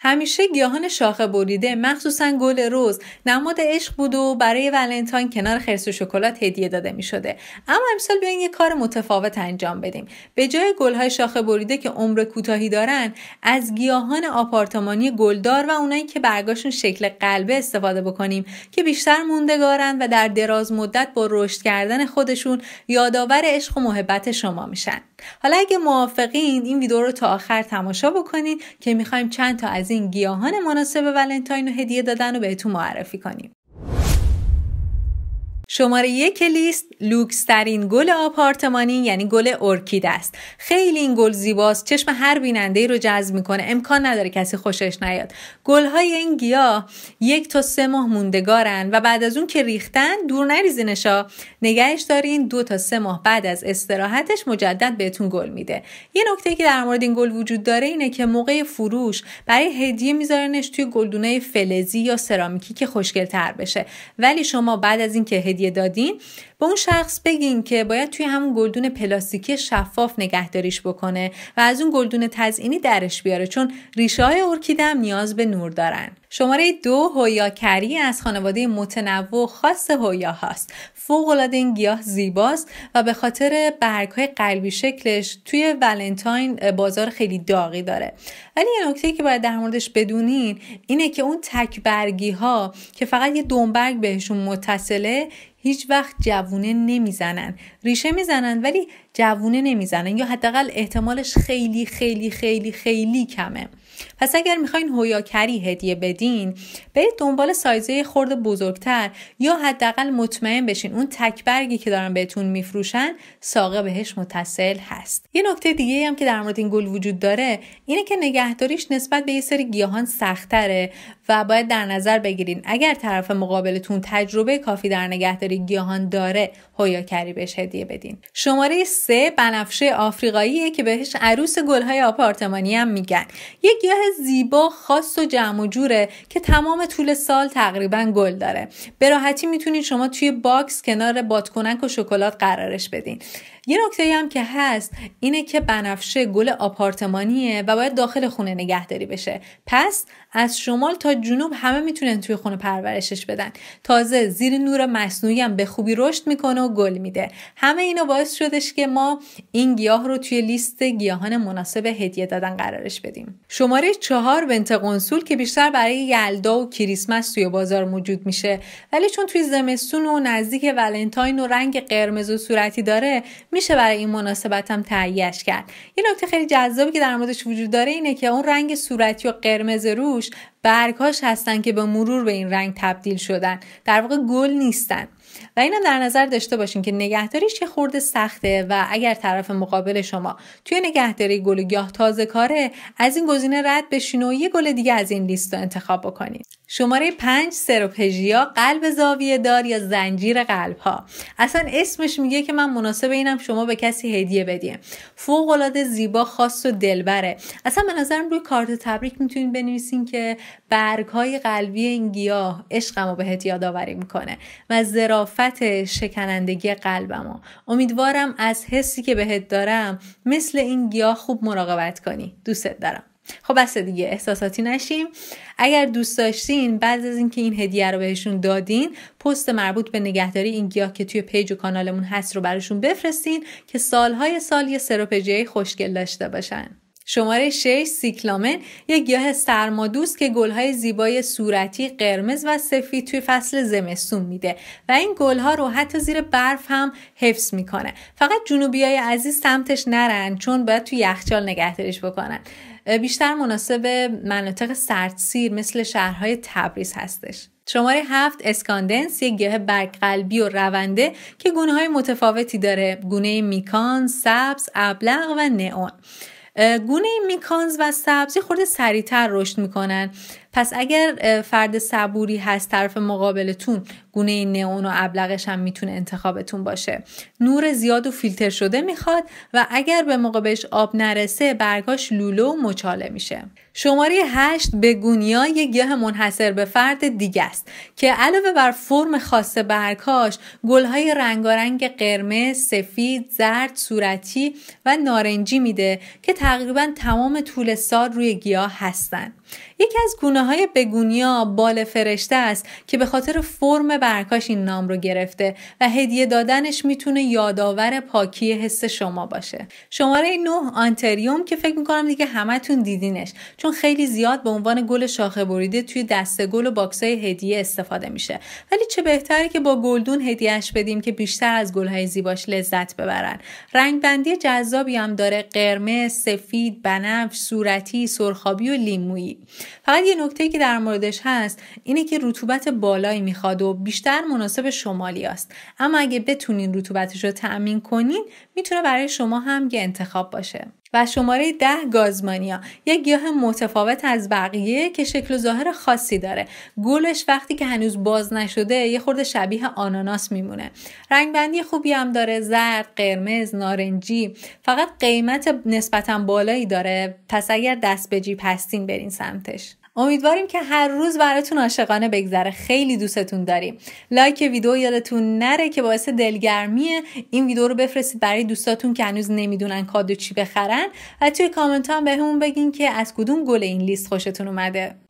همیشه گیاهان شاخه بریده مخصوصا گل روز نماد عشق بود و برای ولنتاین کنار خرس و شکلات هدیه داده می شده اما امسال بیاین یه کار متفاوت انجام بدیم به جای گلهای شاخه بریده که عمر کوتاهی دارن از گیاهان آپارتمانی گلدار و اونایی که برگاشون شکل قلبه استفاده بکنیم که بیشتر موندگارن و در دراز مدت با رشد کردن خودشون یادآور عشق و محبت شما میشن حالا اگه موافقین این ویدیو رو تا آخر تماشا بکنید که میخوایم چند تا از این گیاهان مناسب ولنتاین و هدیه دادن رو بهتون معرفی کنیم شماره یک لیست لوکسترین گل آپارتمانی یعنی گل ارکید است خیلی این گل زیباست چشم هر بیننده رو جذب میکنه امکان نداره کسی خوشش نیاد گل های این گیاه یک تا سه ماه موندگارن و بعد از اون که ریختن دور نریزینشا نگهش دارین دو تا سه ماه بعد از استراحتش مجدد بهتون گل میده یه نکته که در مورد این گل وجود داره اینه که موقع فروش برای هدیه میذارنش توی گلدونه فلزی یا سرامیکی که تر بشه ولی شما بعد از اینکه هدیه دادین به اون شخص بگین که باید توی همون گلدون پلاستیکی شفاف نگهداریش بکنه و از اون گلدون تزئینی درش بیاره چون ریشه های هم نیاز به نور دارن شماره دو هویاکری از خانواده متنوع خاص هویا هاست فوق العاده این گیاه زیباست و به خاطر برگ های قلبی شکلش توی ولنتاین بازار خیلی داغی داره ولی یه نکته که باید در موردش بدونین اینه که اون تک برگی ها که فقط یه دنبرگ بهشون متصله هیچ وقت جوونه نمیزنن ریشه میزنن ولی جوونه نمیزنن یا حداقل احتمالش خیلی خیلی خیلی خیلی کمه پس اگر میخواین هویاکری هدیه بدین برید دنبال سایزه خورد بزرگتر یا حداقل مطمئن بشین اون تکبرگی که دارن بهتون میفروشن ساقه بهش متصل هست یه نکته دیگه هم که در مورد این گل وجود داره اینه که نگهداریش نسبت به یه سری گیاهان سختره و باید در نظر بگیرین اگر طرف مقابلتون تجربه کافی در نگهداری گیاهان داره هویاکری بهش هدیه بدین شماره سه بنفشه آفریقاییه که بهش عروس گلهای آپارتمانی هم میگن یک گیاه زیبا خاص و جمع و جوره که تمام طول سال تقریبا گل داره به راحتی میتونید شما توی باکس کنار بادکنک و شکلات قرارش بدین یه نکته هم که هست اینه که بنفشه گل آپارتمانیه و باید داخل خونه نگهداری بشه پس از شمال تا جنوب همه میتونن توی خونه پرورشش بدن تازه زیر نور مصنوعی هم به خوبی رشد میکنه و گل میده همه اینا باعث شدش که ما این گیاه رو توی لیست گیاهان مناسب هدیه دادن قرارش بدیم شما شماره چهار بنت قنسول که بیشتر برای یلدا و کریسمس توی بازار موجود میشه ولی چون توی زمستون و نزدیک ولنتاین و رنگ قرمز و صورتی داره میشه برای این مناسبت هم تهیهش کرد یه نکته خیلی جذابی که در موردش وجود داره اینه که اون رنگ صورتی و قرمز روش برگهاش هستن که به مرور به این رنگ تبدیل شدن در واقع گل نیستن و اینم در نظر داشته باشین که نگهداریش یه خورده سخته و اگر طرف مقابل شما توی نگهداری گل گیاه تازه کاره از این گزینه رد بشین و یه گل دیگه از این لیست رو انتخاب بکنین شماره 5 سروپژیا قلب زاویه دار یا زنجیر قلب ها اصلا اسمش میگه که من مناسب اینم شما به کسی هدیه بدیم فوق العاده زیبا خاص و دلبره اصلا به نظرم روی کارت تبریک میتونین بنویسین که برگ های قلبی این گیاه عشقمو بهت یادآوری میکنه و زرا کسافت شکنندگی قلبمو امیدوارم از حسی که بهت دارم مثل این گیاه خوب مراقبت کنی دوستت دارم خب بس دیگه احساساتی نشیم اگر دوست داشتین بعد از اینکه این هدیه رو بهشون دادین پست مربوط به نگهداری این گیاه که توی پیج و کانالمون هست رو براشون بفرستین که سالهای سال یه سروپجیه خوشگل داشته باشن شماره 6 سیکلامن یک گیاه سرمادوست که گلهای زیبای صورتی قرمز و سفید توی فصل زمستون میده و این گلها رو حتی زیر برف هم حفظ میکنه فقط های عزیز سمتش نرن چون باید توی یخچال نگهداریش بکنن بیشتر مناسب مناطق سردسیر مثل شهرهای تبریز هستش شماره هفت اسکاندنس یک گیاه برقلبی و رونده که گونه های متفاوتی داره گونه میکان، سبز، ابلغ و نئون گونه میکانز و سبزی خورده سریعتر رشد میکنن پس اگر فرد صبوری هست طرف مقابلتون گونه نئون و ابلغش هم میتونه انتخابتون باشه نور زیاد و فیلتر شده میخواد و اگر به مقابلش آب نرسه برگاش لولو و مچاله میشه شماره 8 بگونیا یک گیاه منحصر به فرد دیگه است که علاوه بر فرم خاص برکاش گلهای رنگارنگ قرمز، سفید، زرد، صورتی و نارنجی میده که تقریبا تمام طول سال روی گیاه هستند. یکی از گونه های بگونیا بال فرشته است که به خاطر فرم برکاش این نام رو گرفته و هدیه دادنش میتونه یادآور پاکی حس شما باشه. شماره 9 آنتریوم که فکر میکنم دیگه همتون دیدینش. چون خیلی زیاد به عنوان گل شاخه بریده توی دسته گل و باکسای هدیه استفاده میشه ولی چه بهتره که با گلدون هدیهش بدیم که بیشتر از گلهای زیباش لذت ببرن رنگ بندی جذابی هم داره قرمز سفید بنفش صورتی سرخابی و لیمویی فقط یه نکته که در موردش هست اینه که رطوبت بالایی میخواد و بیشتر مناسب شمالی است اما اگه بتونین رطوبتش رو تأمین کنین میتونه برای شما هم یه انتخاب باشه و شماره ده گازمانیا یک گیاه متفاوت از بقیه که شکل و ظاهر خاصی داره گلش وقتی که هنوز باز نشده یه خورده شبیه آناناس میمونه رنگبندی خوبی هم داره زرد قرمز نارنجی فقط قیمت نسبتا بالایی داره پس اگر دست به جیب هستین برین سمتش امیدواریم که هر روز براتون عاشقانه بگذره خیلی دوستتون داریم لایک ویدیو یادتون نره که باعث دلگرمیه این ویدیو رو بفرستید برای دوستاتون که هنوز نمیدونن کادو چی بخرن و توی کامنت هم بهمون بگین که از کدوم گل این لیست خوشتون اومده